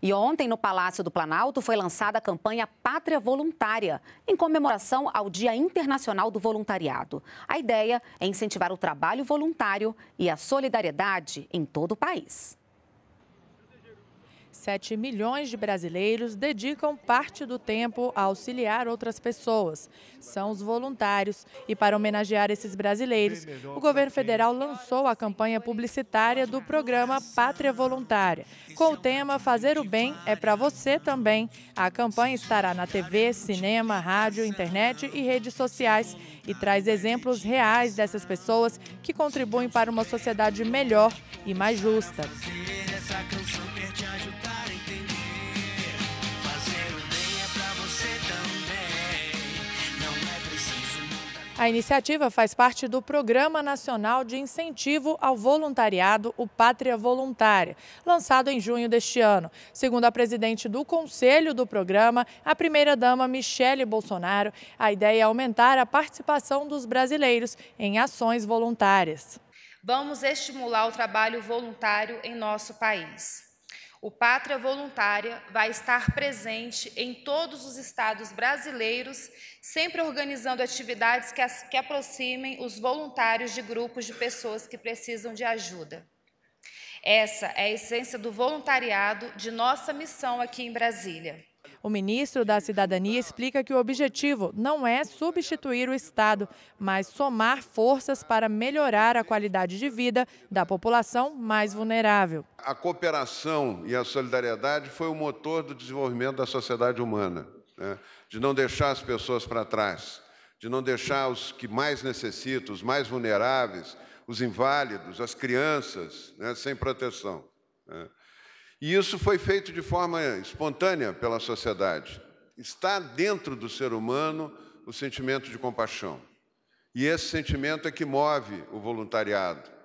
E ontem, no Palácio do Planalto, foi lançada a campanha Pátria Voluntária, em comemoração ao Dia Internacional do Voluntariado. A ideia é incentivar o trabalho voluntário e a solidariedade em todo o país. 7 milhões de brasileiros dedicam parte do tempo a auxiliar outras pessoas. São os voluntários. E para homenagear esses brasileiros, o governo federal lançou a campanha publicitária do programa Pátria Voluntária, com o tema Fazer o Bem é para você também. A campanha estará na TV, cinema, rádio, internet e redes sociais e traz exemplos reais dessas pessoas que contribuem para uma sociedade melhor e mais justa. A iniciativa faz parte do Programa Nacional de Incentivo ao Voluntariado, o Pátria Voluntária, lançado em junho deste ano. Segundo a presidente do conselho do programa, a primeira-dama Michele Bolsonaro, a ideia é aumentar a participação dos brasileiros em ações voluntárias. Vamos estimular o trabalho voluntário em nosso país. O Pátria Voluntária vai estar presente em todos os estados brasileiros, sempre organizando atividades que, as, que aproximem os voluntários de grupos de pessoas que precisam de ajuda. Essa é a essência do voluntariado de nossa missão aqui em Brasília. O ministro da Cidadania explica que o objetivo não é substituir o Estado, mas somar forças para melhorar a qualidade de vida da população mais vulnerável. A cooperação e a solidariedade foi o motor do desenvolvimento da sociedade humana, né? de não deixar as pessoas para trás, de não deixar os que mais necessitam, os mais vulneráveis, os inválidos, as crianças né? sem proteção. Né? E isso foi feito de forma espontânea pela sociedade. Está dentro do ser humano o sentimento de compaixão. E esse sentimento é que move o voluntariado.